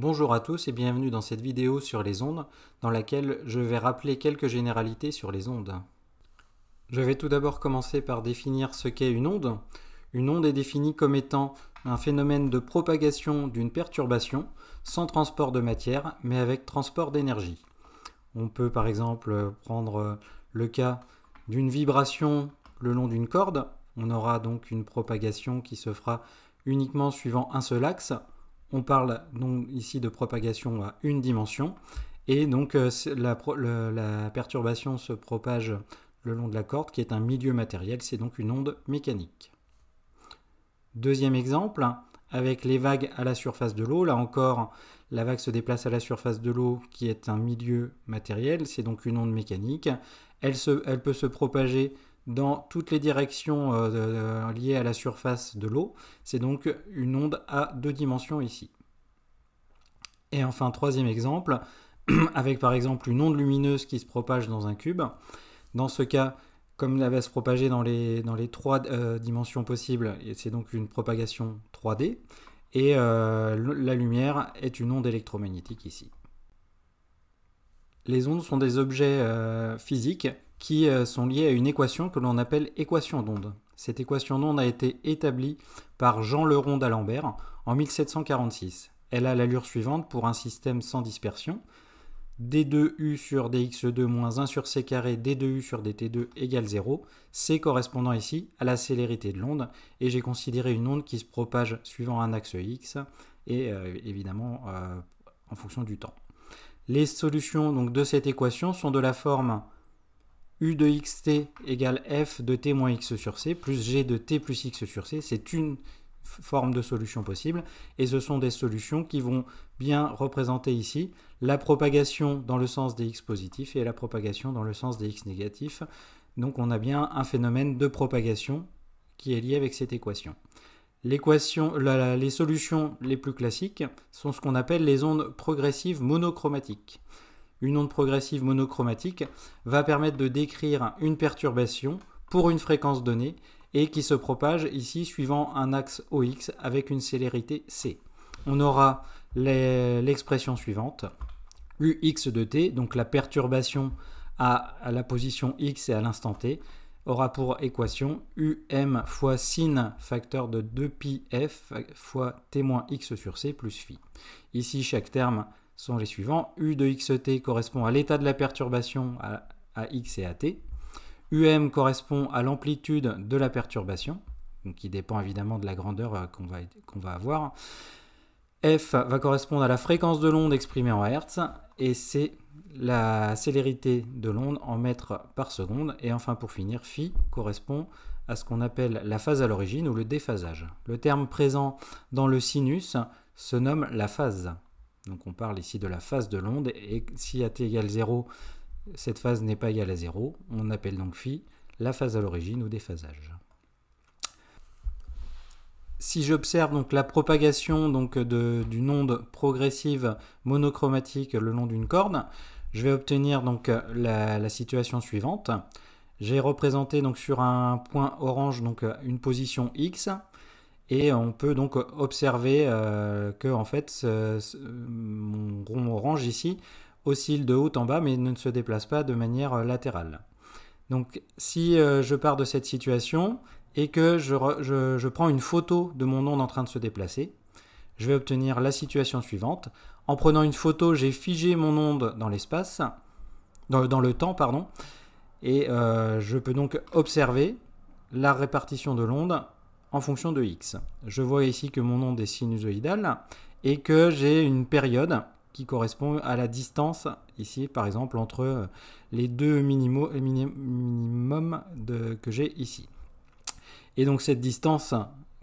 Bonjour à tous et bienvenue dans cette vidéo sur les ondes, dans laquelle je vais rappeler quelques généralités sur les ondes. Je vais tout d'abord commencer par définir ce qu'est une onde. Une onde est définie comme étant un phénomène de propagation d'une perturbation sans transport de matière, mais avec transport d'énergie. On peut par exemple prendre le cas d'une vibration le long d'une corde. On aura donc une propagation qui se fera uniquement suivant un seul axe, on parle donc ici de propagation à une dimension. Et donc euh, la, perturbation se propage le long de la corde qui est un milieu matériel, c'est donc une onde mécanique. Deuxième exemple, avec les vagues à la surface de l'eau, là encore, la vague se déplace à la surface de l'eau qui est un milieu matériel, c'est donc une onde mécanique. elle peut se propager dans toutes les directions euh, euh, liées à la surface de l'eau. C'est donc une onde à deux dimensions ici. Et enfin, troisième exemple, avec par exemple une onde lumineuse qui se propage dans un cube. Dans ce cas, comme elle va se propager dans les, trois euh, dimensions possibles, c'est donc une propagation 3D, et la lumière est une onde électromagnétique ici. Les ondes sont des objets physiques qui euh, sont liées à une équation que l'on appelle équation d'onde. Cette équation d'onde a été établie par Jean Leron d'Alembert en 1746. Elle a l'allure suivante pour un système sans dispersion. D2U sur DX2 moins 1 sur C carré D2U sur DT2 égale 0, C correspondant ici à la célérité de l'onde, et j'ai considéré une onde qui se propage suivant un axe X, et euh, évidemment euh, en fonction du temps. Les solutions donc, de cette équation sont de la forme U de xt égale f de t moins x sur c plus g de t plus x sur c. C'est une forme de solution possible et ce sont des solutions qui vont bien représenter ici la propagation dans le sens des x positifs et la propagation dans le sens des x négatifs. Donc on a bien un phénomène de propagation qui est lié avec cette équation. les solutions les plus classiques sont ce qu'on appelle les ondes progressives monochromatiques une onde progressive monochromatique, va permettre de décrire une perturbation pour une fréquence donnée et qui se propage ici suivant un axe OX avec une célérité C. On aura l'expression suivante, UX de t, donc la perturbation à, la position x et à l'instant t, aura pour équation UM fois sin facteur de 2πf fois t moins x sur c plus phi. Ici, chaque terme sont les suivants. U de xt correspond à l'état de la perturbation à, x et à t. Um correspond à l'amplitude de la perturbation, qui dépend évidemment de la grandeur euh, qu'on va, avoir. F va correspondre à la fréquence de l'onde exprimée en Hertz, et c'est la célérité de l'onde en mètres par seconde. Et enfin, pour finir, phi correspond à ce qu'on appelle la phase à l'origine ou le déphasage. Le terme présent dans le sinus se nomme la phase. Donc on parle ici de la phase de l'onde, et si at égale 0, cette phase n'est pas égale à 0, on appelle donc phi la phase à l'origine ou déphasage. Si j'observe donc la propagation donc d'une onde progressive monochromatique le long d'une corde, je vais obtenir donc la, la situation suivante. J'ai représenté donc sur un point orange donc une position x et on peut donc observer euh, que fait, mon rond orange ici oscille de haut en bas, mais ne se déplace pas de manière euh, latérale. Donc si euh, je pars de cette situation et que je, prends une photo de mon onde en train de se déplacer, je vais obtenir la situation suivante. En prenant une photo, j'ai figé mon onde dans l'espace, dans, le temps, pardon, et je peux donc observer la répartition de l'onde en fonction de x. Je vois ici que mon onde est sinusoïdale et que j'ai une période qui correspond à la distance, ici par exemple, entre les deux minimums de, que j'ai ici. Et donc cette distance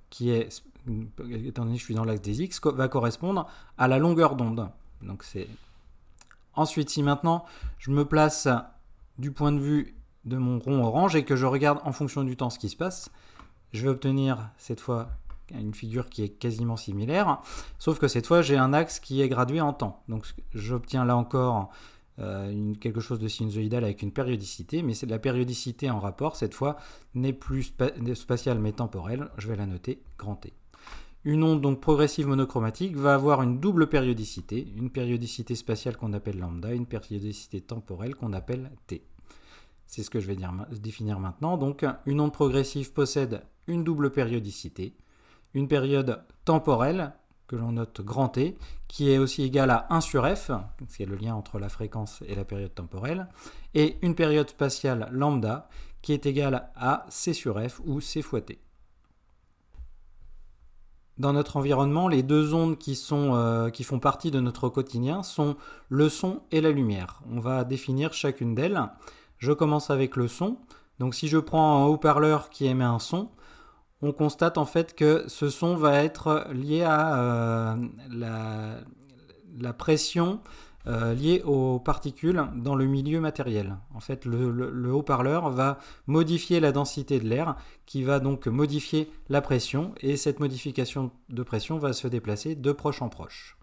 qui est, étant donné que je suis dans l'axe des x, va correspondre à la longueur d'onde. Donc c'est... Ensuite, si maintenant je me place du point de vue de mon rond orange et que je regarde en fonction du temps ce qui se passe, je vais obtenir cette fois une figure qui est quasiment similaire, sauf que cette fois j'ai un axe qui est gradué en temps. Donc j'obtiens là encore euh, une, quelque chose de sinusoïdal avec une périodicité, mais c'est la périodicité en rapport, cette fois n'est plus spatiale mais temporelle, je vais la noter grand T. Une onde donc progressive monochromatique va avoir une double périodicité, une périodicité spatiale qu'on appelle lambda, une périodicité temporelle qu'on appelle T. C'est ce que je vais définir maintenant. Donc une onde progressive possède une double périodicité, une période temporelle que l'on note grand T, e, qui est aussi égale à 1 sur f, c'est le lien entre la fréquence et la période temporelle, et une période spatiale lambda, qui est égale à c sur f ou c fois t. Dans notre environnement, les deux ondes qui, sont, euh, qui font partie de notre quotidien sont le son et la lumière. On va définir chacune d'elles. Je commence avec le son. Donc si je prends un haut-parleur qui émet un son, on constate en fait que ce son va être lié à euh, la, pression euh, liée aux particules dans le milieu matériel. En fait, le haut-parleur va modifier la densité de l'air, qui va donc modifier la pression, et cette modification de pression va se déplacer de proche en proche.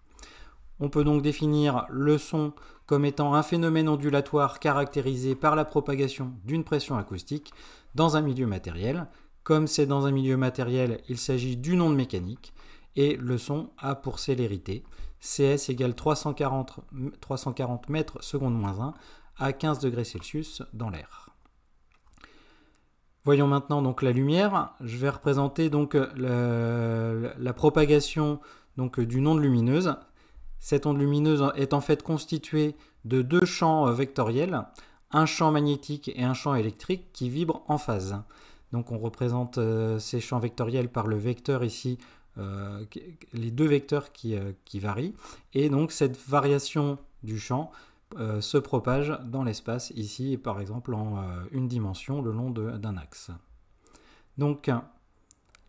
On peut donc définir le son comme étant un phénomène ondulatoire caractérisé par la propagation d'une pression acoustique dans un milieu matériel, comme c'est dans un milieu matériel, il s'agit d'une onde mécanique et le son a pour célérité CS égale 340, mètres seconde moins 1 à 15 degrés Celsius dans l'air. Voyons maintenant donc la lumière. Je vais représenter donc euh, la, propagation donc euh, d'une onde lumineuse. Cette onde lumineuse est en fait constituée de deux champs euh, vectoriels, un champ magnétique et un champ électrique qui vibrent en phase. Donc on représente euh, ces champs vectoriels par le vecteur ici, euh, les deux vecteurs euh, qui, varient. Et donc cette variation du champ se propage dans l'espace ici, par exemple en une dimension le long d'un axe. Donc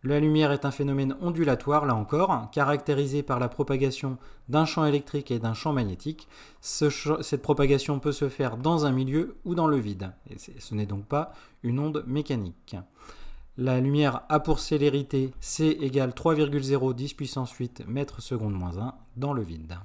la lumière est un phénomène ondulatoire, là encore, caractérisé par la propagation d'un champ électrique et d'un champ magnétique. cette propagation peut se faire dans un milieu ou dans le vide. Et ce n'est donc pas une onde mécanique. La lumière a pour célérité C égale 3,0 10 puissance 8 mètres seconde moins 1 dans le vide.